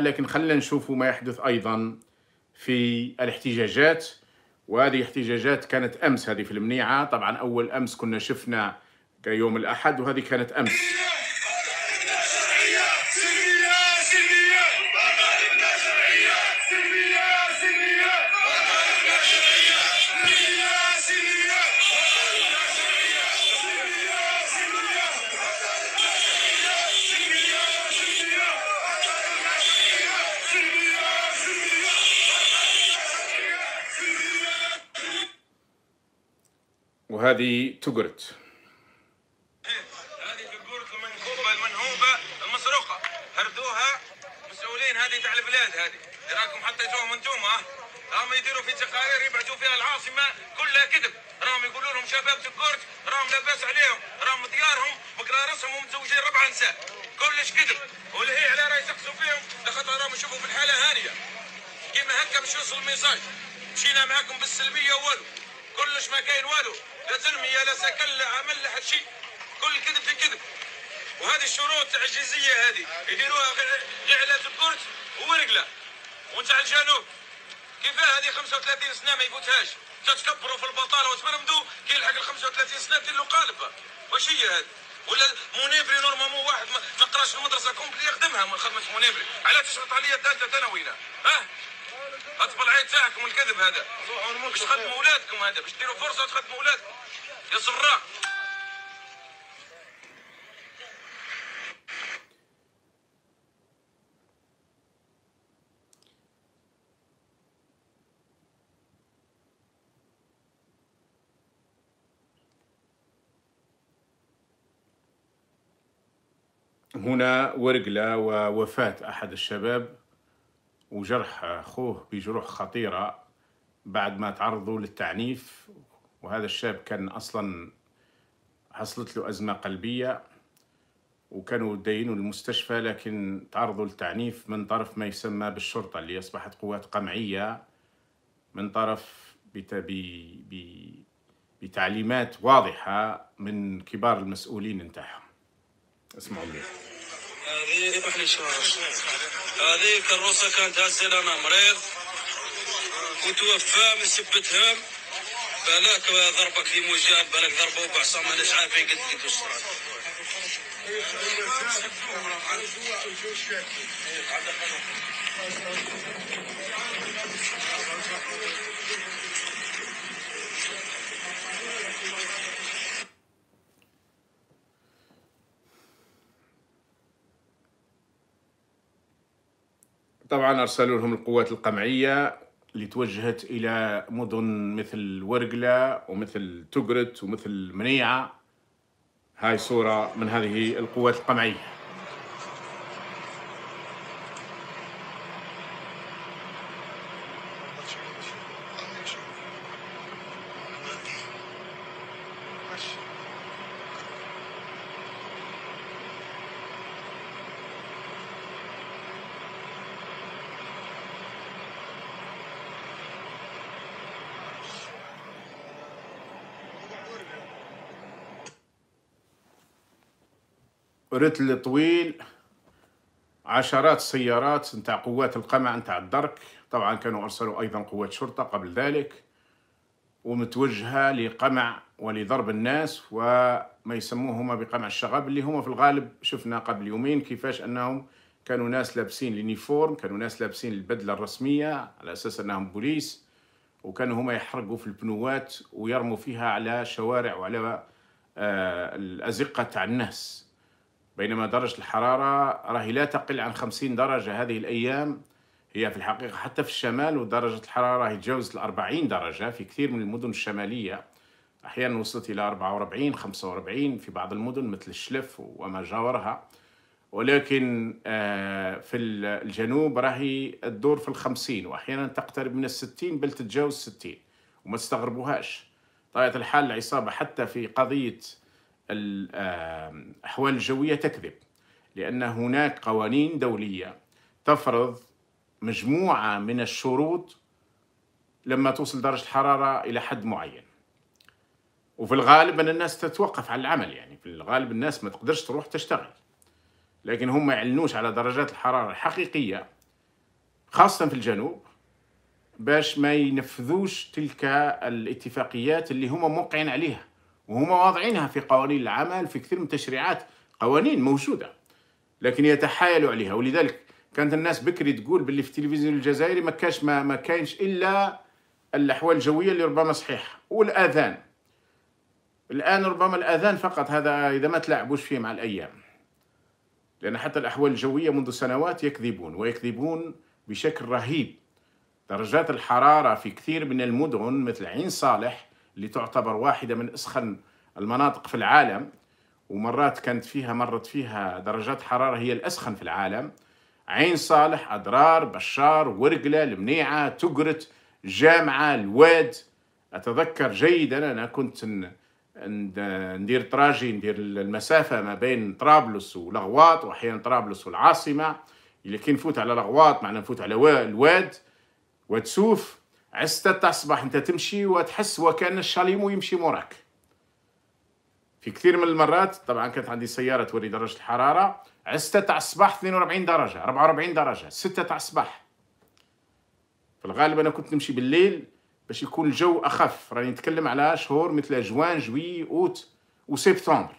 لكن خلينا نشوفوا ما يحدث أيضا في الاحتجاجات وهذه احتجاجات كانت أمس هذه في المنيعة طبعا أول أمس كنا شفنا كيوم الأحد وهذه كانت أمس هذه تقرت هذه الجمهورة المنكوبة المنهوبة المسروقة هردوها مسؤولين هذه تاع البلاد هذه راكم حطيتوهم انتم ها راهم يديروا في تقارير يبعثوا فيها العاصمة كلها كذب راهم يقولوا لهم شباب تقرت راهم لاباس عليهم راهم ديارهم مقرارسهم ومتزوجين ربع نساء كلش كذب والهي على راه يسقسوا فيهم لخاطر راهم يشوفوا في الحالة هانية كيما هكا باش يوصل الميساج مشينا معاكم بالسلبية والو كلش ما كاين والو لا تنميه لا سكن لا عمل لا حتى شيء كل كذب في كذب وهذه الشروط تعجيزيه هذه يديروها على الكرت ورقله ونتاع الجنوب كيفاه هذه 35 سنه ما يفوتهاش تتكبروا في البطاله وتمرمدوا كي يلحق ال 35 سنه دير له قالب واش هي هذه ولا مونيفري نورمالمون واحد ما قراش المدرسه كومبلي يخدمها من خدمه مونيفري علاش تشرط عليا الدالته ثانوي ها هتبقى العيد تاعكم الكذب هذا باش تخدموا اولادكم هذا باش ديروا فرصه تخدموا اولادكم يا سراق هنا ورقلة ووفاة أحد الشباب وجرح أخوه بجروح خطيرة بعد ما تعرضوا للتعنيف وهذا الشاب كان أصلا حصلت له أزمة قلبية وكانوا دينوا المستشفى لكن تعرضوا للتعنيف من طرف ما يسمى بالشرطة اللي أصبحت قوات قمعية من طرف بتعليمات واضحة من كبار المسؤولين نتاعهم اسمعوا لي هذه محل كروسة كانت هزة لنا مريض وتوفى من سبة بلاك ضربك في موجان بلاك ضربه وبعصا ما ليش عارفين قد قد وصلت طبعا أرسلوا لهم القوات القمعية اللي توجهت إلى مدن مثل ورقلة ومثل تقرت ومثل منيعة هاي صورة من هذه القوات القمعية رتل طويل عشرات السيارات نتاع قوات القمع نتاع الدرك طبعا كانوا أرسلوا أيضا قوات شرطة قبل ذلك ومتوجهة لقمع ولضرب الناس وما يسموهما بقمع الشغب اللي هما في الغالب شفنا قبل يومين كيفاش أنهم كانوا ناس لابسين اليونيفورم كانوا ناس لابسين البدلة الرسمية على أساس أنهم بوليس وكانوا هما يحرقوا في البنوات ويرموا فيها على شوارع وعلى آه، الأزقة تاع الناس بينما درجة الحرارة راهي لا تقل عن 50 درجة هذه الأيام هي في الحقيقة حتى في الشمال ودرجة الحرارة هي تجاوزت الأربعين درجة في كثير من المدن الشمالية أحيانا وصلت إلى 44 45 في بعض المدن مثل الشلف وما جاورها ولكن آه، في الجنوب راهي الدور في الخمسين وأحيانا تقترب من الستين بل تتجاوز الستين وما تستغربوهاش طبيعة الحال العصابة حتى في قضية الأحوال الجوية تكذب لأن هناك قوانين دولية تفرض مجموعة من الشروط لما توصل درجة الحرارة إلى حد معين وفي الغالب أن الناس تتوقف على العمل يعني في الغالب الناس ما تقدرش تروح تشتغل لكن هم يعلنوش على درجات الحرارة الحقيقية خاصة في الجنوب باش ما ينفذوش تلك الاتفاقيات اللي هم موقعين عليها وهم واضعينها في قوانين العمل في كثير من التشريعات قوانين موجودة لكن يتحايلوا عليها ولذلك كانت الناس بكري تقول باللي في التلفزيون الجزائري ما كانش ما, ما كانش إلا الأحوال الجوية اللي ربما صحيحة والأذان الآن ربما الأذان فقط هذا إذا ما تلاعبوش فيه مع الأيام لأن حتى الأحوال الجوية منذ سنوات يكذبون ويكذبون بشكل رهيب درجات الحرارة في كثير من المدن مثل عين صالح اللي تعتبر واحدة من أسخن المناطق في العالم ومرات كانت فيها مرت فيها درجات حرارة هي الأسخن في العالم عين صالح أدرار بشار ورقلة المنيعة تقرت جامعة الواد أتذكر جيدا أنا كنت ندير تراجي ندير المسافة ما بين طرابلس ولغواط وأحيانا طرابلس والعاصمة اللي كي نفوت على لغواط معنا نفوت على الواد واد سوف عستة تاع الصباح انت تمشي وتحس وكان الشاليمو يمشي موراك في كثير من المرات طبعا كانت عندي سياره توري درجه الحراره عستة تاع الصباح 42 درجه 44 درجه 6 تاع الصباح في الغالب انا كنت نمشي بالليل باش يكون الجو اخف راني نتكلم على شهور مثل جوان جوي اوت وسبتمبر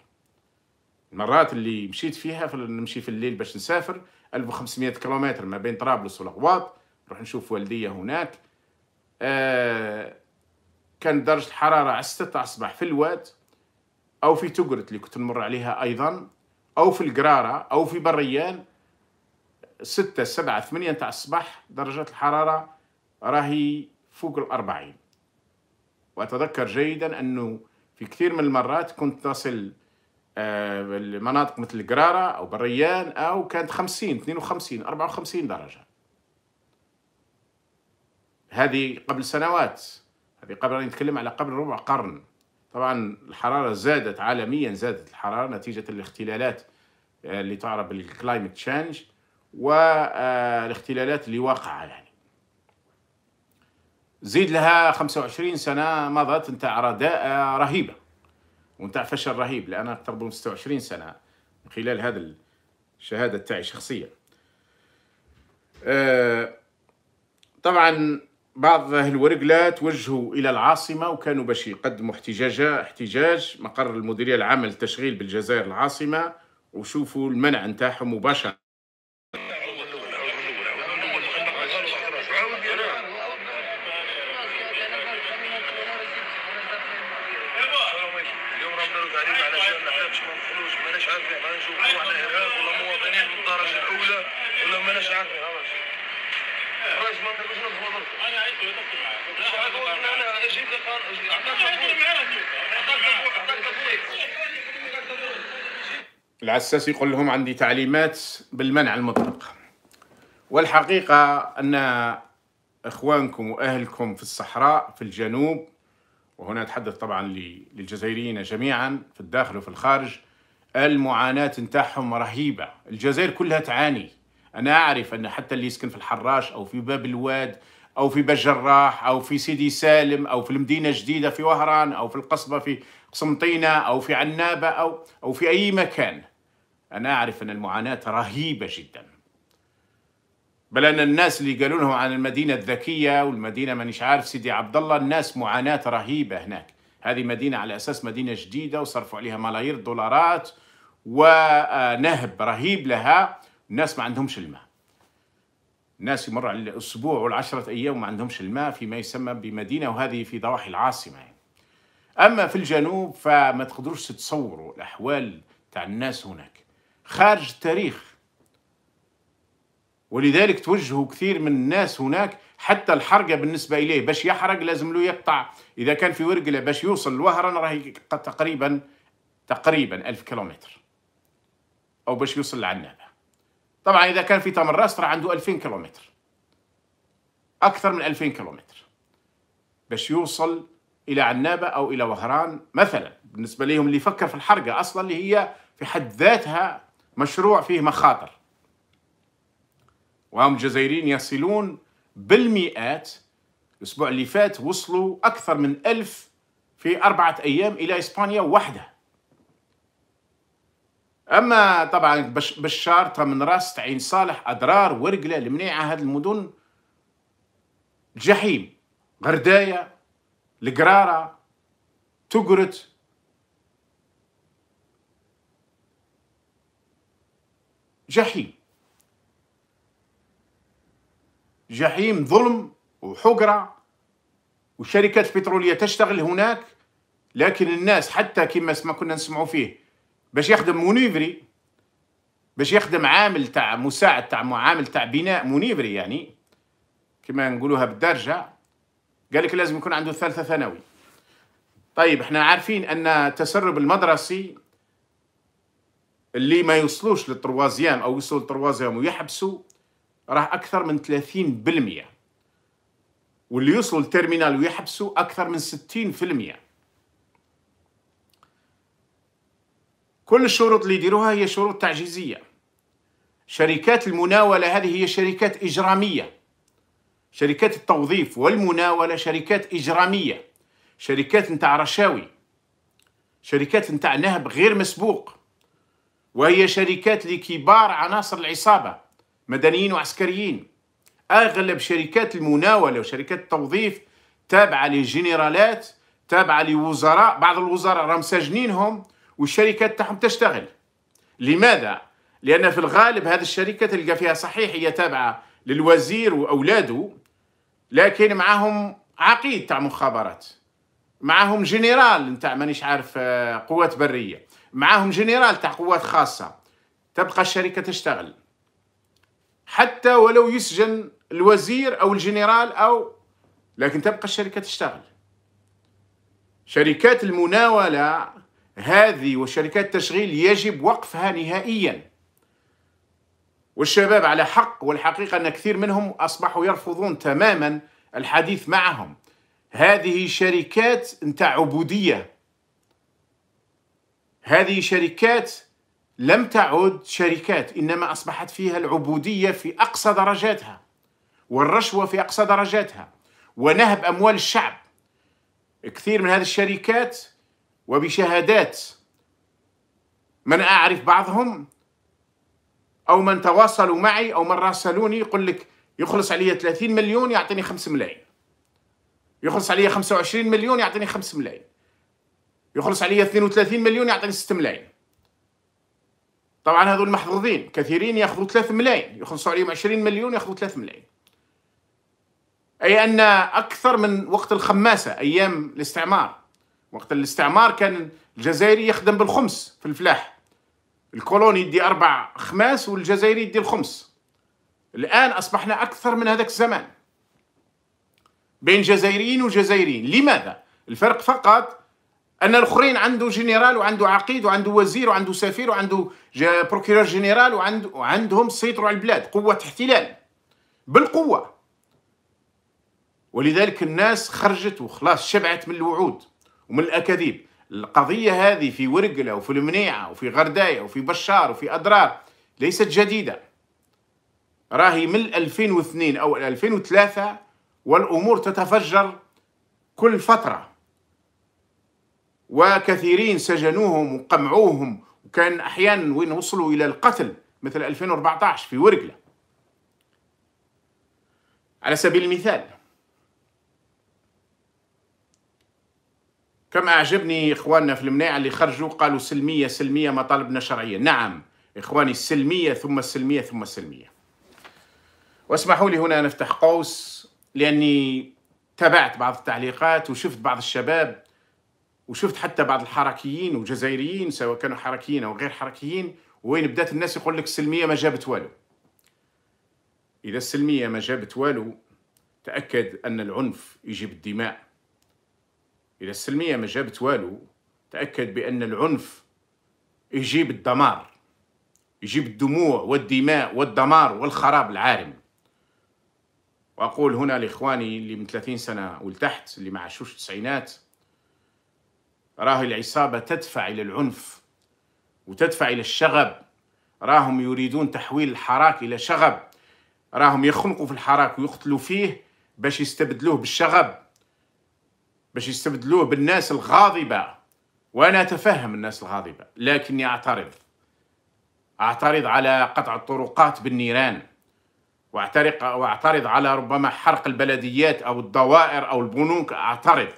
المرات اللي مشيت فيها في نمشي في الليل باش نسافر 1500 كيلومتر ما بين طرابلس والغواط نروح نشوف والدية هناك آه، كان درجة الحرارة على 6 تاع الصباح في الواد أو في تقرت اللي كنت نمر عليها أيضا أو في القرارة أو في بريان ستة سبعة ثمانية تاع الصباح درجة الحرارة راهي فوق الأربعين وأتذكر جيدا أنه في كثير من المرات كنت نصل آه، المناطق مثل القرارة أو بريان أو كانت خمسين اثنين وخمسين أربعة وخمسين درجة هذه قبل سنوات هذه قبل نتكلم على قبل ربع قرن طبعا الحرارة زادت عالميا زادت الحرارة نتيجة الاختلالات آه، اللي تعرف بالكلايمت تشينج والاختلالات آه، اللي واقعة يعني زيد لها 25 سنة مضت نتاع رداء آه، رهيبة ونتاع فشل رهيب لأن اقتربوا من 26 سنة من خلال هذا الشهادة تاعي شخصيا طبعا بعض الورقلة توجهوا إلى العاصمة وكانوا باش يقدموا احتجاجة احتجاج مقر المديرية العامة للتشغيل بالجزائر العاصمة وشوفوا المنع نتاعهم مباشرة على اساس يقول لهم عندي تعليمات بالمنع المطلق والحقيقه ان اخوانكم واهلكم في الصحراء في الجنوب وهنا اتحدث طبعا للجزائريين جميعا في الداخل وفي الخارج المعاناه نتاعهم رهيبه الجزائر كلها تعاني انا اعرف ان حتى اللي يسكن في الحراش او في باب الواد او في بجراح او في سيدي سالم او في المدينه الجديده في وهران او في القصبه في قسنطينه او في عنابه او او في اي مكان أنا أعرف أن المعاناة رهيبة جدا بل أن الناس اللي قالوا لهم عن المدينة الذكية والمدينة مانيش عارف سيدي عبد الله الناس معاناة رهيبة هناك هذه مدينة على أساس مدينة جديدة وصرفوا عليها ملايير الدولارات ونهب رهيب لها الناس ما عندهمش الماء الناس يمر على الأسبوع والعشرة أيام ما عندهمش الماء فيما يسمى بمدينة وهذه في ضواحي العاصمة يعني. أما في الجنوب فما تقدروش تتصوروا الأحوال تاع الناس هناك خارج التاريخ ولذلك توجهوا كثير من الناس هناك حتى الحرقه بالنسبه اليه باش يحرق لازم له يقطع اذا كان في ورقله باش يوصل لوهران راه تقريبا تقريبا 1000 كيلومتر او باش يوصل لعنابه طبعا اذا كان في تمراس راه عنده 2000 كيلومتر اكثر من 2000 كيلومتر باش يوصل الى عنابه او الى وهران مثلا بالنسبه لهم اللي يفكر في الحرقه اصلا اللي هي في حد ذاتها مشروع فيه مخاطر وهم الجزائريين يصلون بالمئات الأسبوع اللي فات وصلوا أكثر من ألف في أربعة أيام إلى إسبانيا وحدها أما طبعا بشار من راس تعين صالح أدرار ورقلة المنيعة هذه المدن جحيم غرداية القرارة تقرت جحيم جحيم ظلم وحقرة والشركات البترولية تشتغل هناك لكن الناس حتى كما ما كنا نسمعوا فيه باش يخدم مونيفري باش يخدم عامل تاع مساعد تاع عامل تاع بناء مونيفري يعني كما نقولوها بالدرجة قالك لازم يكون عنده ثالثة ثانوي طيب احنا عارفين ان تسرب المدرسي اللي ما يوصلوش للتروازيام او يوصلوا للتروازيام ويحبسوا راه اكثر من 30% واللي يوصلوا للترمينال ويحبسوا اكثر من 60% كل الشروط اللي يديروها هي شروط تعجيزيه شركات المناوله هذه هي شركات اجراميه شركات التوظيف والمناوله شركات اجراميه شركات نتاع رشاوي شركات نتاع نهب غير مسبوق وهي شركات لكبار عناصر العصابة مدنيين وعسكريين أغلب شركات المناولة وشركات التوظيف تابعة لجنرالات تابعة لوزراء بعض الوزراء راهم ساجنينهم والشركات تاعهم تشتغل لماذا؟ لأن في الغالب هذه الشركة تلقى فيها صحيح هي تابعة للوزير وأولاده لكن معهم عقيد تاع مخابرات معهم جنرال نتاع مانيش عارف آه، قوات برية معاهم جنرال تاع قوات خاصة تبقى الشركة تشتغل حتى ولو يسجن الوزير أو الجنرال أو لكن تبقى الشركة تشتغل شركات المناولة هذه وشركات التشغيل يجب وقفها نهائيا والشباب على حق والحقيقة أن كثير منهم أصبحوا يرفضون تماما الحديث معهم هذه شركات نتاع عبودية هذه شركات لم تعد شركات انما اصبحت فيها العبوديه في اقصى درجاتها والرشوه في اقصى درجاتها ونهب اموال الشعب كثير من هذه الشركات وبشهادات من اعرف بعضهم او من تواصلوا معي او من راسلوني يقول لك يخلص علي 30 مليون يعطيني 5 ملايين يخلص علي 25 مليون يعطيني 5 ملايين يخلص عليا 32 مليون يعطيني 6 ملايين طبعا هذول محظوظين كثيرين ياخذوا 3 ملايين يخلصوا عليهم 20 مليون ياخذوا 3 ملايين اي ان اكثر من وقت الخماسه ايام الاستعمار وقت الاستعمار كان الجزائري يخدم بالخمس في الفلاح الكولوني يدي اربع خماس والجزائري يدي الخمس الان اصبحنا اكثر من هذاك الزمان بين جزائريين وجزائريين لماذا الفرق فقط ان الاخرين عنده جنرال وعنده عقيد وعنده وزير وعنده سفير وعنده بروكيرور جنرال وعند وعندهم سيطروا على البلاد قوه احتلال بالقوه ولذلك الناس خرجت وخلاص شبعت من الوعود ومن الاكاذيب القضيه هذه في ورقله وفي المنيعه وفي غردايه وفي بشار وفي اضرار ليست جديده راهي من 2002 او 2003 والامور تتفجر كل فتره وكثيرين سجنوهم وقمعوهم وكان أحيانا وين وصلوا إلى القتل مثل 2014 في ورقلة على سبيل المثال كم أعجبني إخواننا في المناعة اللي خرجوا قالوا سلمية سلمية مطالبنا شرعية نعم إخواني السلمية ثم السلمية ثم السلمية واسمحوا لي هنا نفتح قوس لأني تابعت بعض التعليقات وشفت بعض الشباب وشفت حتى بعض الحركيين وجزائريين سواء كانوا حركيين او غير حركيين وين بدات الناس يقول لك السلميه ما جابت والو اذا السلميه ما جابت والو تاكد ان العنف يجيب الدماء اذا السلميه ما جابت والو تاكد بان العنف يجيب الدمار يجيب الدموع والدماء والدمار والخراب العارم واقول هنا لاخواني اللي من 30 سنه ولتحت اللي ما عاشوش التسعينات راه العصابة تدفع إلى العنف وتدفع إلى الشغب راهم يريدون تحويل الحراك إلى شغب راهم يخنقوا في الحراك ويقتلوا فيه باش يستبدلوه بالشغب باش يستبدلوه بالناس الغاضبة وأنا أتفهم الناس الغاضبة لكني أعترض أعترض على قطع الطرقات بالنيران وأعترض على ربما حرق البلديات أو الدوائر أو البنوك أعترض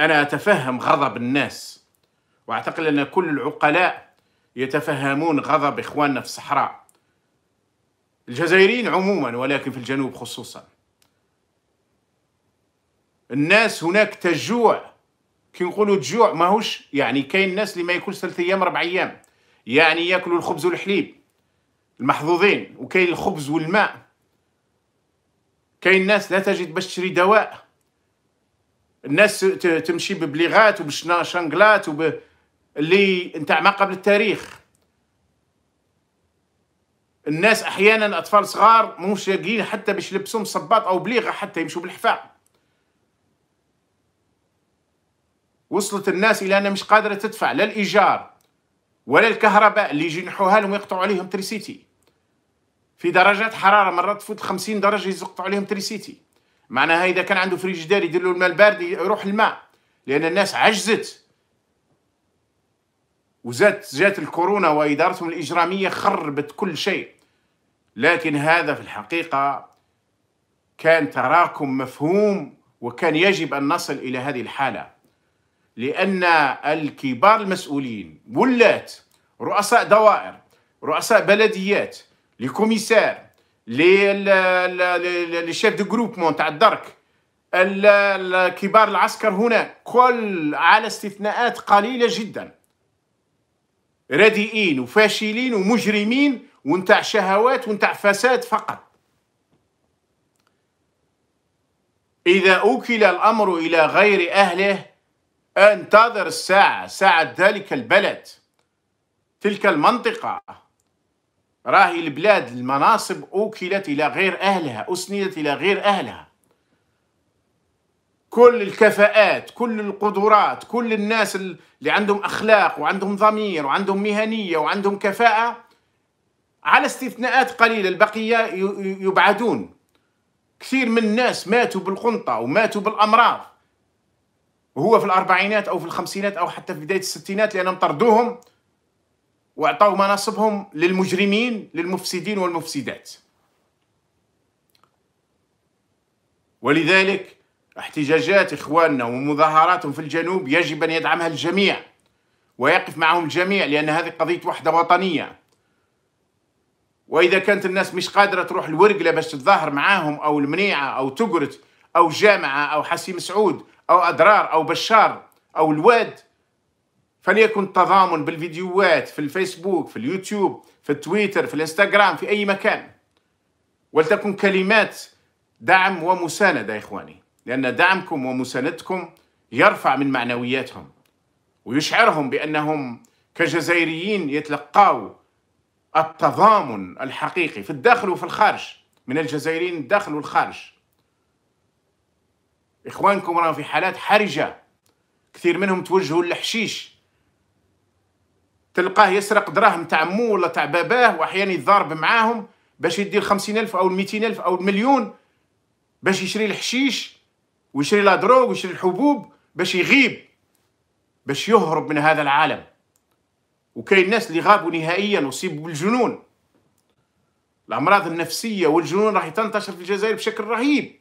أنا أتفهم غضب الناس وأعتقد أن كل العقلاء يتفهمون غضب إخواننا في الصحراء الجزائريين عموما ولكن في الجنوب خصوصا الناس هناك تجوع كي نقولوا تجوع ماهوش يعني كاين الناس اللي ما ياكلش ثلاث ايام اربع ايام يعني ياكلوا الخبز والحليب المحظوظين وكاين الخبز والماء كاين الناس لا تجد باش تشري دواء الناس تمشي ببليغات وبشنقلات وب اللي نتاع ما قبل التاريخ الناس احيانا اطفال صغار مش لاقيين حتى باش يلبسهم صباط او بليغه حتى يمشوا بالحفاء وصلت الناس الى انها مش قادره تدفع لا الايجار ولا الكهرباء اللي يجنحوها لهم ويقطعوا عليهم تريسيتي في درجات حراره مرات تفوت 50 درجه يزقطوا عليهم تريسيتي معناها اذا كان عنده فريجيدير يدير له الماء البارد يروح الماء لان الناس عجزت وزادت جات الكورونا وادارتهم الاجراميه خربت كل شيء لكن هذا في الحقيقه كان تراكم مفهوم وكان يجب ان نصل الى هذه الحاله لان الكبار المسؤولين ولات رؤساء دوائر رؤساء بلديات لكوميسار شيف دو جروبمون تاع الدرك كبار العسكر هنا كل على استثناءات قليله جدا رديئين وفاشلين ومجرمين ونتاع شهوات ونتاع فساد فقط إذا أوكل الأمر إلى غير أهله انتظر الساعة ساعة ذلك البلد تلك المنطقة راهي البلاد المناصب أوكلت إلى غير أهلها أسندت إلى غير أهلها كل الكفاءات كل القدرات كل الناس اللي عندهم أخلاق وعندهم ضمير وعندهم مهنية وعندهم كفاءة على استثناءات قليلة البقية يبعدون كثير من الناس ماتوا بالقنطة وماتوا بالأمراض وهو في الأربعينات أو في الخمسينات أو حتى في بداية الستينات لأنهم طردوهم واعطوا مناصبهم للمجرمين للمفسدين والمفسدات ولذلك احتجاجات اخواننا ومظاهراتهم في الجنوب يجب ان يدعمها الجميع ويقف معهم الجميع لان هذه قضيه وحده وطنيه واذا كانت الناس مش قادره تروح الورقله باش تتظاهر معاهم او المنيعه او تقرت او جامعه او حسي مسعود او ادرار او بشار او الواد فليكن تضامن بالفيديوهات في الفيسبوك في اليوتيوب في التويتر في الانستغرام في أي مكان ولتكن كلمات دعم ومساندة يا إخواني لأن دعمكم ومساندتكم يرفع من معنوياتهم ويشعرهم بأنهم كجزائريين يتلقاو التضامن الحقيقي في الداخل وفي الخارج من الجزائريين الداخل والخارج إخوانكم راهم في حالات حرجة كثير منهم توجهوا للحشيش تلقاه يسرق دراهم تاع مو ولا تاع باباه واحيانا يتضارب معاهم باش يدي خمسين ألف أو ميتين ألف أو مليون باش يشري الحشيش ويشري لا دروغ ويشري الحبوب باش يغيب باش يهرب من هذا العالم وكاين ناس اللي غابوا نهائيا وصيبوا بالجنون الأمراض النفسية والجنون راح تنتشر في الجزائر بشكل رهيب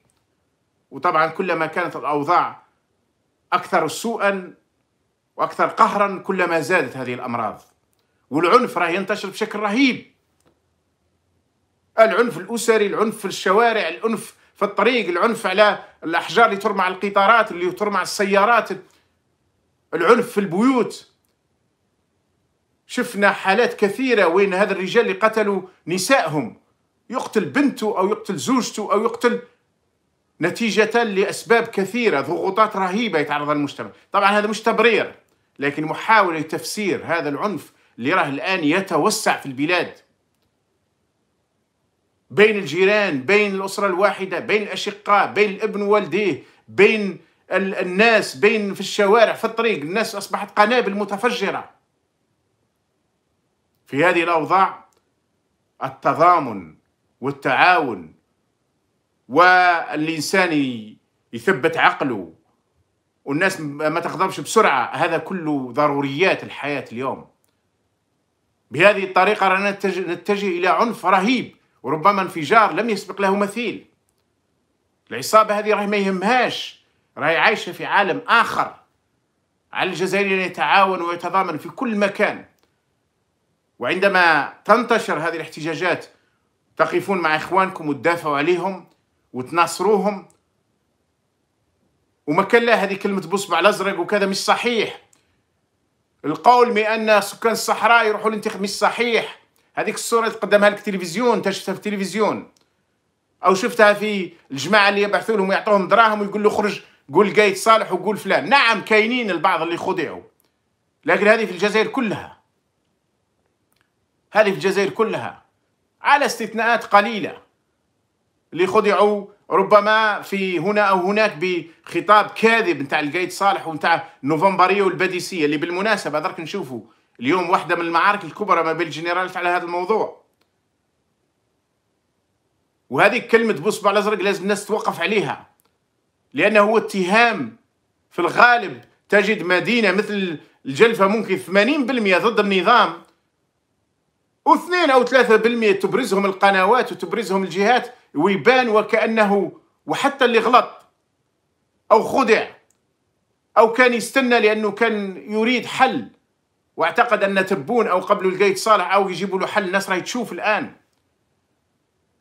وطبعا كلما كانت الأوضاع أكثر سوءا واكثر قهرا كلما زادت هذه الامراض والعنف راه ينتشر بشكل رهيب العنف الاسري العنف في الشوارع العنف في الطريق العنف على الاحجار اللي ترمى على القطارات اللي ترمى على السيارات العنف في البيوت شفنا حالات كثيرة وين هذا الرجال اللي قتلوا نسائهم يقتل بنته أو يقتل زوجته أو يقتل نتيجة لأسباب كثيرة ضغوطات رهيبة يتعرض المجتمع طبعا هذا مش تبرير لكن محاولة تفسير هذا العنف اللي راه الآن يتوسع في البلاد بين الجيران بين الأسرة الواحدة بين الأشقاء بين الابن والديه بين الناس بين في الشوارع في الطريق الناس أصبحت قنابل متفجرة في هذه الأوضاع التضامن والتعاون والإنسان يثبت عقله والناس ما تغضبش بسرعة هذا كله ضروريات الحياة اليوم بهذه الطريقة رانا نتجه إلى عنف رهيب وربما انفجار لم يسبق له مثيل العصابة هذه راهي ما يهمهاش راهي عايشة في عالم آخر على الجزائر أن يعني يتعاون ويتضامن في كل مكان وعندما تنتشر هذه الاحتجاجات تقفون مع إخوانكم وتدافعوا عليهم وتناصروهم وما كان لا هذه كلمه بصبع الازرق وكذا مش صحيح القول بان سكان الصحراء يروحوا الانتخاب مش صحيح هذيك الصوره تقدمها لك التلفزيون تشوفها في التلفزيون او شفتها في الجماعه اللي يبعثوا لهم ويعطوهم دراهم ويقول له خرج قول قايد صالح وقول فلان نعم كاينين البعض اللي خدعوا لكن هذه في الجزائر كلها هذه في الجزائر كلها على استثناءات قليله اللي خدعوا ربما في هنا او هناك بخطاب كاذب نتاع القايد صالح ونتاع نوفمبريه والباديسيه اللي بالمناسبه درك نشوفوا اليوم واحده من المعارك الكبرى ما بين الجنرالات على هذا الموضوع وهذه كلمه بصبع الازرق لازم الناس توقف عليها لانه هو اتهام في الغالب تجد مدينه مثل الجلفه ممكن 80% ضد النظام واثنين أو ثلاثة بالمية تبرزهم القنوات وتبرزهم الجهات ويبان وكأنه وحتى اللي غلط أو خدع أو كان يستنى لأنه كان يريد حل واعتقد أن تبون أو قبل القيد صالح أو يجيبوا له حل الناس راهي تشوف الآن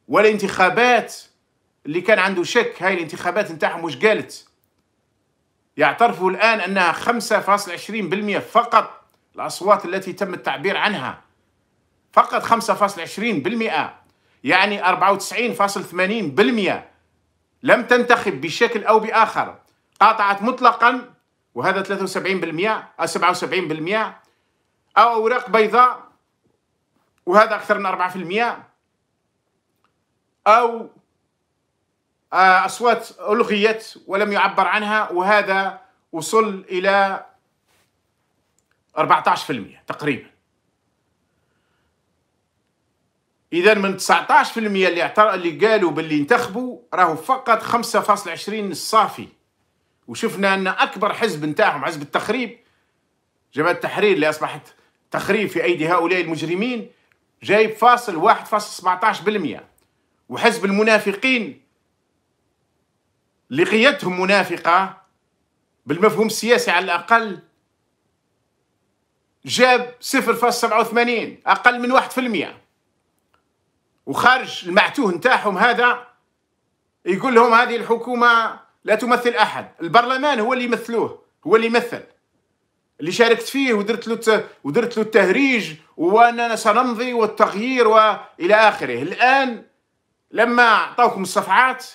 والانتخابات اللي كان عنده شك هاي الانتخابات نتاعهم واش قالت يعترفوا الآن أنها 5.20% فقط الأصوات التي تم التعبير عنها فقط 5.20% يعني 94.80% لم تنتخب بشكل أو بآخر قاطعت مطلقا وهذا 73% أو 77% أو أوراق بيضاء وهذا أكثر من 4% أو آه، أصوات ألغيت ولم يعبر عنها وهذا وصل إلى 14% تقريبا اذا من 19% اللي اعتر... اللي قالوا باللي انتخبوا راهو فقط 5.20 الصافي وشفنا ان اكبر حزب نتاعهم حزب التخريب جماعه التحرير اللي اصبحت تخريب في ايدي هؤلاء المجرمين جايب فاصل 1.17% وحزب المنافقين اللي قيادتهم منافقه بالمفهوم السياسي على الاقل جاب 0.87 اقل من 1% وخارج المعتوه نتاعهم هذا يقول لهم هذه الحكومه لا تمثل احد البرلمان هو اللي يمثلوه هو اللي يمثل اللي شاركت فيه ودرت له ودرت له التهريج واننا سنمضي والتغيير والى اخره الان لما اعطوكم الصفعات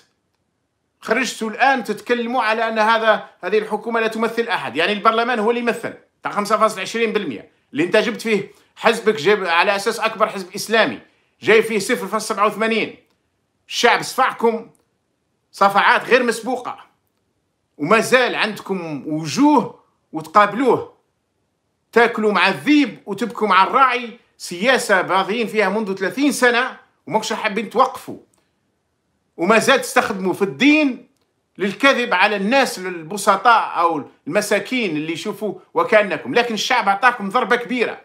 خرجتوا الان تتكلموا على ان هذا هذه الحكومه لا تمثل احد يعني البرلمان هو اللي يمثل تاع 5.20% اللي انت جبت فيه حزبك جاب على اساس اكبر حزب اسلامي جاي فيه سفر فصل 87 الشعب صفعكم صفعات غير مسبوقة وما زال عندكم وجوه وتقابلوه تاكلوا مع الذيب وتبكوا مع الراعي سياسة باغيين فيها منذ 30 سنة وماكش حابين توقفوا وما زال تستخدموا في الدين للكذب على الناس البسطاء أو المساكين اللي يشوفوا وكأنكم لكن الشعب أعطاكم ضربة كبيرة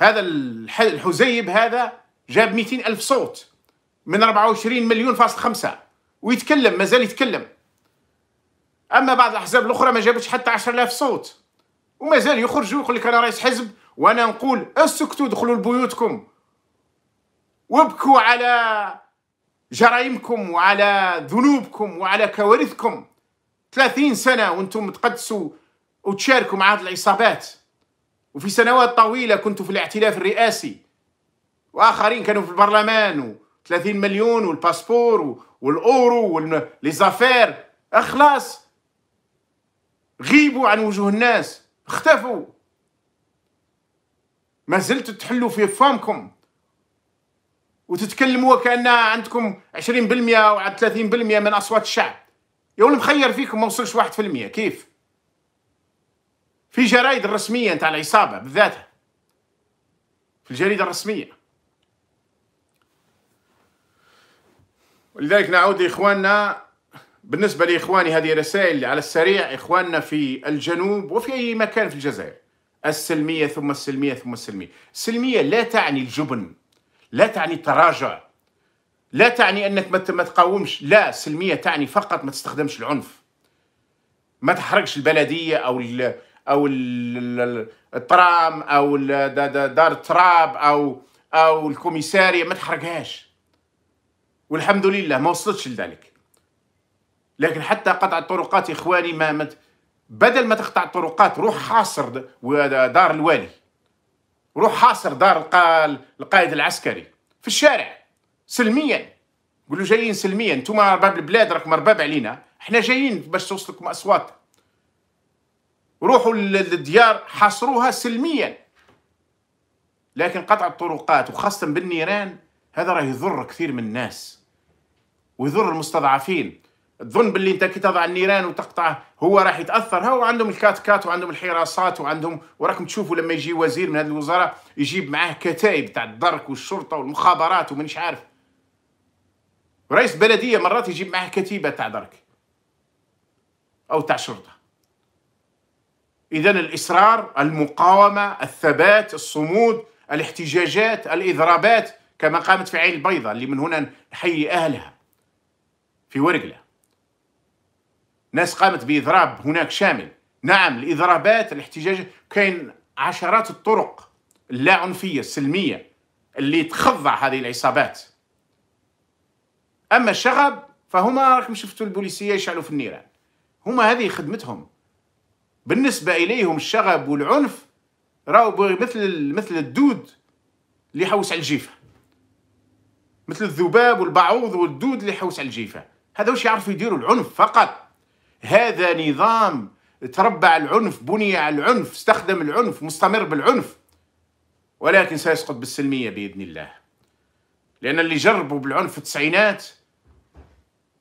هذا الحزيب هذا جاب 200 ألف صوت من 24 مليون فاصل خمسة ويتكلم مازال يتكلم أما بعض الأحزاب الأخرى ما جابتش حتى 10000 صوت ومازال يخرج ويقول لك أنا رئيس حزب وأنا نقول اسكتوا دخلوا لبيوتكم وابكوا على جرائمكم وعلى ذنوبكم وعلى كوارثكم 30 سنة وانتم تقدسوا وتشاركوا مع هذه العصابات وفي سنوات طويلة كنت في الاعتلاف الرئاسي وآخرين كانوا في البرلمان و30 مليون والباسبور والأورو والزافير أخلاص غيبوا عن وجوه الناس اختفوا ما زلت تحلوا في فمكم وتتكلموا كأن عندكم 20% أو 30% من أصوات الشعب يا مخير فيكم ما وصلش 1% كيف؟ في جرائد الرسمية نتاع العصابة بذاتها في الجريدة الرسمية ولذلك نعود لإخواننا بالنسبة لإخواني هذه رسائل على السريع إخواننا في الجنوب وفي أي مكان في الجزائر السلمية ثم السلمية ثم السلمية السلمية لا تعني الجبن لا تعني التراجع لا تعني أنك ما تقاومش لا السلمية تعني فقط ما تستخدمش العنف ما تحرقش البلدية أو او الترام او دار التراب او او الكوميساريه ما تحرقهاش والحمد لله ما وصلتش لذلك لكن حتى قطع الطرقات اخواني ما مت بدل ما تقطع الطرقات روح حاصر دار الوالي روح حاصر دار القائد العسكري في الشارع سلميا قولوا جايين سلميا انتم ارباب البلاد راكم ارباب علينا احنا جايين باش توصلكم اصوات روحوا للديار حاصروها سلميا لكن قطع الطرقات وخاصة بالنيران هذا راه يضر كثير من الناس ويضر المستضعفين تظن باللي انت كي تضع النيران وتقطعه هو راح يتاثر هو عندهم الكات كات وعندهم الحراسات وعندهم وراكم تشوفوا لما يجي وزير من هذه الوزاره يجيب معاه كتائب تاع الدرك والشرطه والمخابرات ومانيش عارف رئيس بلديه مرات يجيب معاه كتيبه تاع درك او تاع شرطه اذا الاصرار المقاومه الثبات الصمود الاحتجاجات الاضرابات كما قامت في عين البيضاء اللي من هنا نحيي اهلها في ورقله ناس قامت باضراب هناك شامل نعم الاضرابات الاحتجاج كاين عشرات الطرق اللا عنفيه السلميه اللي تخضع هذه العصابات اما الشغب فهما راكم شفتوا البوليسيه يشعلوا في النيران هما هذه خدمتهم بالنسبه اليهم الشغب والعنف راهو مثل مثل الدود اللي يحوس على الجيفه مثل الذباب والبعوض والدود اللي يحوس على الجيفه هذا واش يعرفوا يديروا العنف فقط هذا نظام تربى على العنف بني على العنف استخدم العنف مستمر بالعنف ولكن سيسقط بالسلميه باذن الله لان اللي جربوا بالعنف في التسعينات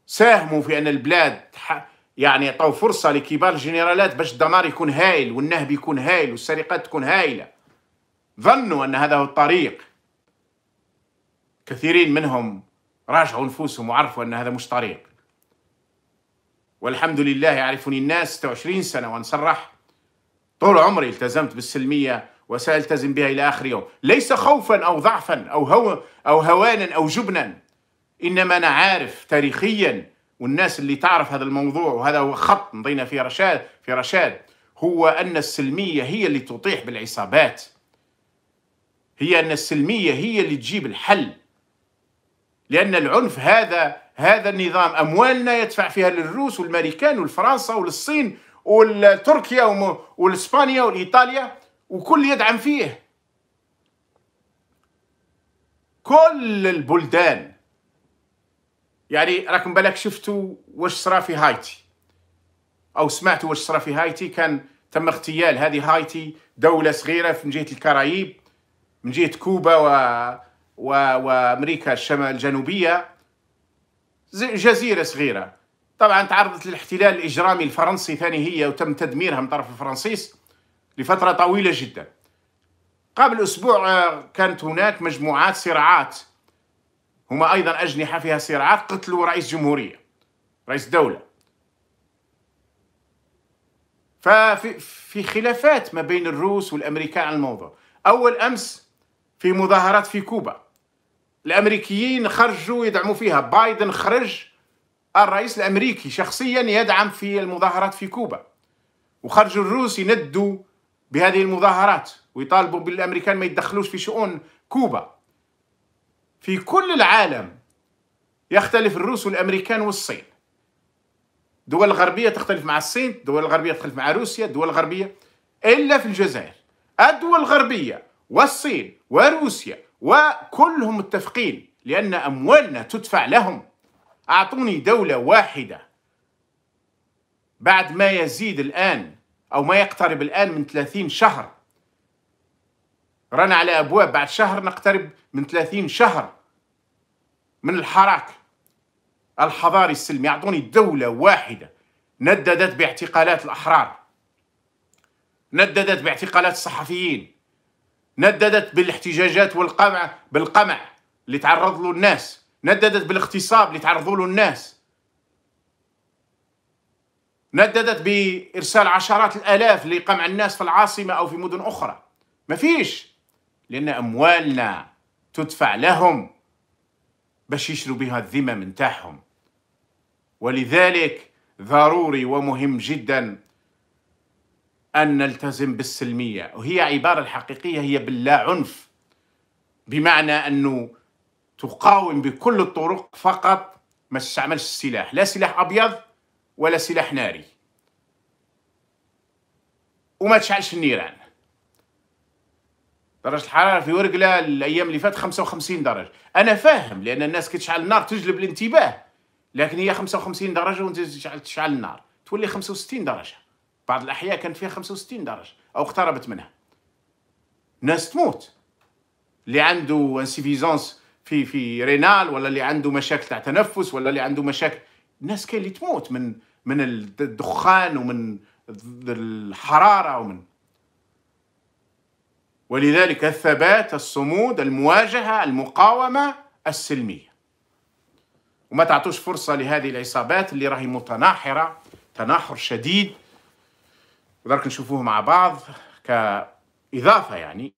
ساهموا في ان البلاد يعني يعطوا فرصه لكبار الجنرالات باش الدمار يكون هائل والنهب يكون هائل والسرقات تكون هائله ظنوا ان هذا هو الطريق كثيرين منهم راجعوا نفوسهم وعرفوا ان هذا مش طريق والحمد لله يعرفني الناس 26 سنه ونصرح طول عمري التزمت بالسلميه وسالتزم بها الى اخر يوم ليس خوفا او ضعفا او هو او هوانا او جبنا انما انا عارف تاريخيا والناس اللي تعرف هذا الموضوع وهذا هو خط مضينا في رشاد في رشاد هو أن السلمية هي اللي تطيح بالعصابات هي أن السلمية هي اللي تجيب الحل لأن العنف هذا هذا النظام أموالنا يدفع فيها للروس والأمريكان والفرنسا والصين والتركيا والإسبانيا والإيطاليا وكل يدعم فيه كل البلدان يعني راكم بالك شفتوا واش صرا في هايتي او سمعتوا واش صرا في هايتي كان تم اغتيال هذه هايتي دوله صغيره من جهه الكاريب من جهه كوبا و... و... وامريكا الشمال الجنوبيه جزيره صغيره طبعا تعرضت للاحتلال الاجرامي الفرنسي ثاني هي وتم تدميرها من طرف الفرنسيس لفتره طويله جدا قبل اسبوع آه، كانت هناك مجموعات صراعات هما أيضا أجنحة فيها صراعات قتلوا رئيس جمهورية رئيس دولة ففي في خلافات ما بين الروس والأمريكان على الموضوع أول أمس في مظاهرات في كوبا الأمريكيين خرجوا يدعموا فيها بايدن خرج الرئيس الأمريكي شخصيا يدعم في المظاهرات في كوبا وخرجوا الروس يندوا بهذه المظاهرات ويطالبوا بالامريكان ما يتدخلوش في شؤون كوبا في كل العالم يختلف الروس والامريكان والصين دول الغربيه تختلف مع الصين دول الغربيه تختلف مع روسيا دول الغربيه الا في الجزائر الدول الغربيه والصين وروسيا وكلهم متفقين لان اموالنا تدفع لهم اعطوني دوله واحده بعد ما يزيد الان او ما يقترب الان من 30 شهر رانا على ابواب بعد شهر نقترب من 30 شهر من الحراك الحضاري السلمي أعطوني دولة واحدة نددت باعتقالات الأحرار نددت باعتقالات الصحفيين نددت بالاحتجاجات والقمع بالقمع اللي تعرض له الناس نددت بالاغتصاب اللي تعرضوا له الناس نددت بإرسال عشرات الآلاف لقمع الناس في العاصمة أو في مدن أخرى ما فيش لأن أموالنا تدفع لهم باش يشروا بها الذمم نتاعهم ولذلك ضروري ومهم جدا أن نلتزم بالسلمية وهي عبارة الحقيقية هي باللا عنف بمعنى أنه تقاوم بكل الطرق فقط ما تستعملش السلاح لا سلاح أبيض ولا سلاح ناري وما تشعلش النيران درجه الحراره في ورقله الايام اللي فات 55 درجه انا فاهم لان الناس كي تشعل النار تجلب الانتباه لكن هي 55 درجه وانت تشعل تشعل النار تولي 65 درجه بعض الاحياء كانت فيها 65 درجه او اقتربت منها ناس تموت اللي عنده انسيفيزونس في في رينال ولا اللي عنده مشاكل تاع تنفس ولا اللي عنده مشاكل ناس كاين اللي تموت من من الدخان ومن الحراره ومن ولذلك الثبات الصمود المواجهة المقاومة السلمية وما تعطوش فرصة لهذه العصابات اللي راهي متناحرة تناحر شديد ودرك نشوفوه مع بعض كإضافة يعني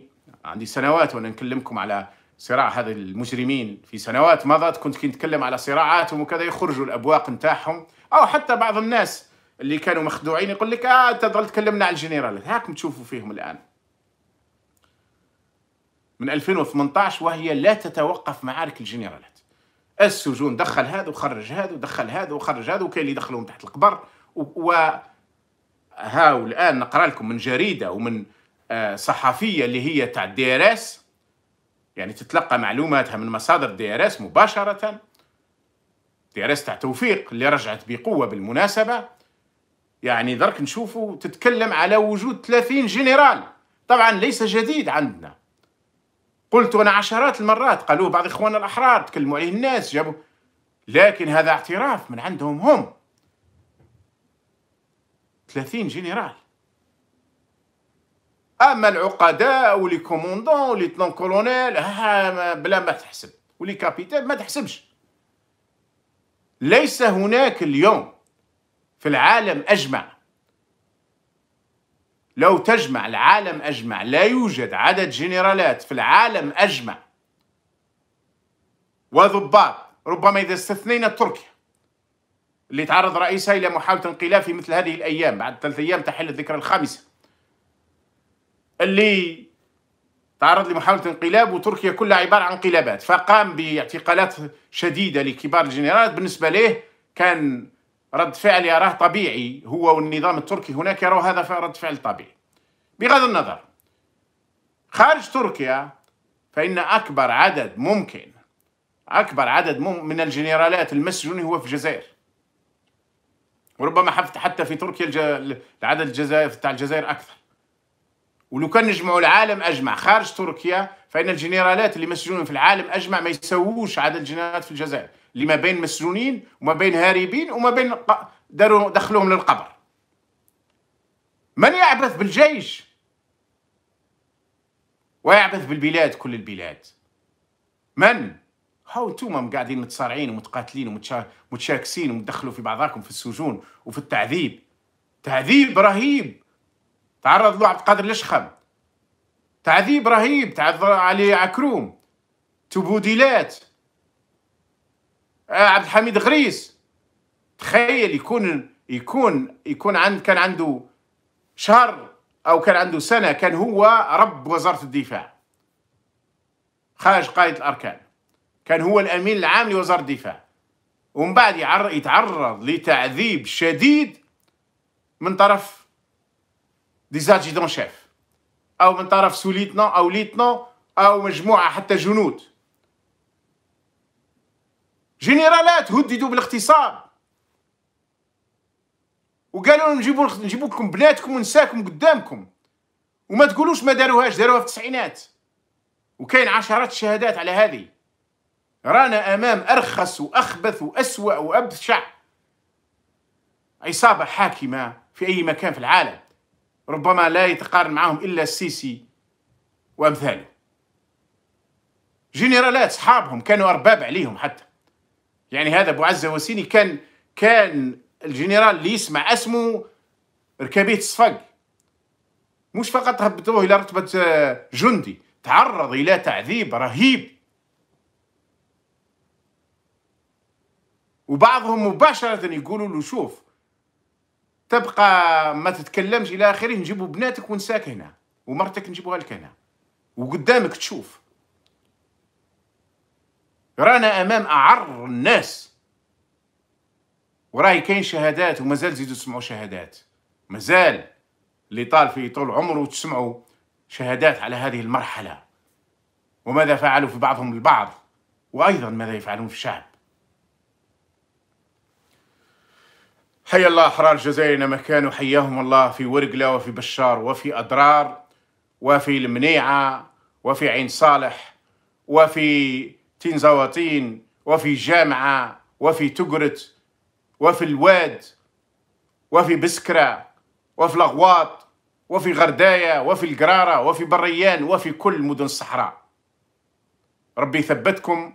عندي سنوات وأنا نكلمكم على صراع هذا المجرمين في سنوات مضت كنت كي نتكلم على صراعاتهم وكذا يخرجوا الأبواق نتاعهم أو حتى بعض الناس اللي كانوا مخدوعين يقول لك آه أنت تظل تكلمنا على الجنرالات هاكم تشوفوا فيهم الآن من 2018 وهي لا تتوقف معارك الجنرالات السجون دخل هذا وخرج هذا ودخل هذا وخرج هذا وكاين اللي دخلهم تحت القبر و ها والان نقرا لكم من جريده ومن آه، صحفيه اللي هي تاع الدي ار اس يعني تتلقى معلوماتها من مصادر دي ار اس مباشره دي ار اس تاع توفيق اللي رجعت بقوه بالمناسبه يعني درك نشوفوا تتكلم على وجود 30 جنرال طبعا ليس جديد عندنا قلت أنا عشرات المرات قالوا بعض إخواننا الأحرار تكلموا عليه الناس جابوا لكن هذا اعتراف من عندهم هم ثلاثين جنرال اما العقداء ولي كوموندون ولي تلون كولونيل بلا ما تحسب ولي كابيتال ما تحسبش ليس هناك اليوم في العالم اجمع لو تجمع العالم أجمع لا يوجد عدد جنرالات في العالم أجمع وضباط ربما إذا استثنينا تركيا اللي تعرض رئيسها إلى محاولة انقلاب في مثل هذه الأيام بعد ثلاثة أيام تحل الذكرى الخامسة اللي تعرض لمحاولة انقلاب وتركيا كلها عبارة عن انقلابات فقام باعتقالات شديدة لكبار الجنرالات بالنسبة له كان رد فعل يراه طبيعي هو والنظام التركي هناك يروا هذا رد فعل طبيعي بغض النظر خارج تركيا فإن أكبر عدد ممكن أكبر عدد من الجنرالات المسجون هو في الجزائر وربما حتى في تركيا العدد الجزائر تاع الجزائر أكثر ولو كان نجمعوا العالم أجمع خارج تركيا فإن الجنرالات اللي مسجونين في العالم أجمع ما يسووش عدد الجنرالات في الجزائر اللي ما بين مسجونين وما بين هاربين وما بين داروا دخلوهم للقبر من يعبث بالجيش ويعبث بالبلاد كل البلاد من هاو انتوما قاعدين متصارعين ومتقاتلين ومتشاكسين ومتدخلوا في بعضاكم في السجون وفي التعذيب تعذيب رهيب تعرض له عبد القادر الاشخم تعذيب رهيب تعرض علي عكروم تبوديلات آه، عبد الحميد غريس تخيل يكون يكون يكون عند كان عنده شهر او كان عنده سنه كان هو رب وزاره الدفاع خارج قائد الاركان كان هو الامين العام لوزاره الدفاع ومن بعد يتعرض لتعذيب شديد من طرف ديزاجيدون شيف او من طرف سوليتنا او ليتنا او مجموعه حتى جنود جنرالات هددوا بالاغتصاب وقالوا لهم نجيبوا نجيبوا لكم بناتكم ونساكم قدامكم وما تقولوش ما داروهاش داروها في التسعينات وكاين عشرات الشهادات على هذه رانا امام ارخص واخبث واسوا وابشع عصابه حاكمه في اي مكان في العالم ربما لا يتقارن معهم الا السيسي وامثاله جنرالات صحابهم كانوا ارباب عليهم حتى يعني هذا ابو عزه وسيني كان كان الجنرال اللي يسمع اسمه ركبيه صفق مش فقط هبطوه الى رتبه آه، جندي تعرض الى تعذيب رهيب وبعضهم مباشره يقولوا له شوف تبقى ما تتكلمش الى اخره نجيبوا بناتك ونساك هنا ومرتك نجيبوها لك هنا وقدامك تشوف رانا امام اعر الناس وراي كاين شهادات ومازال تزيدوا تسمعوا شهادات مازال اللي طال في طول عمره تسمعوا شهادات على هذه المرحله وماذا فعلوا في بعضهم البعض وايضا ماذا يفعلون في الشعب حيا الله احرار الجزائر جزائرنا كانوا حياهم الله في ورقله وفي بشار وفي اضرار وفي المنيعه وفي عين صالح وفي تين زواطين وفي جامعة وفي تقرت وفي الواد وفي بسكرة وفي الأغواط وفي غرداية وفي القرارة وفي بريان وفي كل مدن الصحراء ربي ثبتكم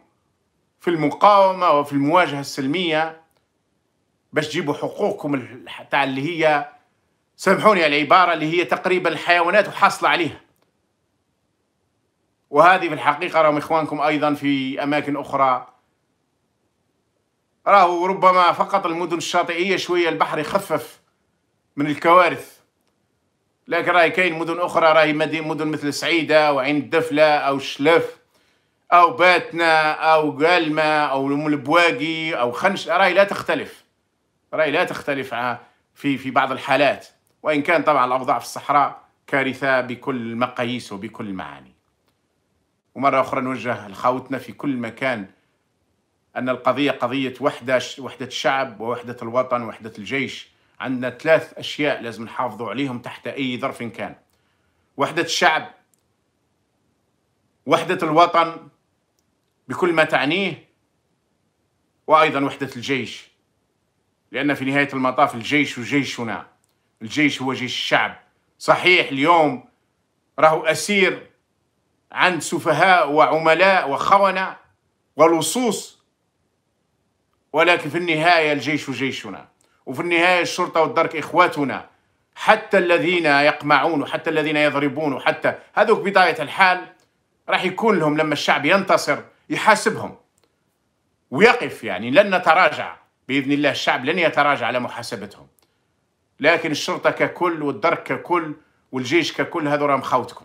في المقاومة وفي المواجهة السلمية باش تجيبوا حقوقكم تاع اللي هي سامحوني العبارة اللي هي تقريبا الحيوانات وحاصلة عليها وهذه في الحقيقة راهم إخوانكم أيضا في أماكن أخرى راهو ربما فقط المدن الشاطئية شوية البحر يخفف من الكوارث لكن راهي كاين مدن أخرى راهي مدن مثل سعيدة وعين الدفلة أو الشلف أو باتنا أو قالمة أو البواقي أو خنش راهي لا تختلف راهي لا تختلف في في بعض الحالات وإن كان طبعا الأوضاع في الصحراء كارثة بكل المقاييس وبكل المعاني ومرة أخرى نوجه لخاوتنا في كل مكان أن القضية قضية وحدة وحدة الشعب ووحدة الوطن ووحدة الجيش عندنا ثلاث أشياء لازم نحافظوا عليهم تحت أي ظرف كان وحدة الشعب وحدة الوطن بكل ما تعنيه وأيضا وحدة الجيش لأن في نهاية المطاف الجيش وجيشنا الجيش هو جيش الشعب صحيح اليوم راهو أسير عن سفهاء وعملاء وخونة ولصوص ولكن في النهاية الجيش جيشنا وفي النهاية الشرطة والدرك إخواتنا حتى الذين يقمعون وحتى الذين يضربون وحتى هذوك بداية الحال راح يكون لهم لما الشعب ينتصر يحاسبهم ويقف يعني لن نتراجع بإذن الله الشعب لن يتراجع على محاسبتهم لكن الشرطة ككل والدرك ككل والجيش ككل هذو راهم خوتكم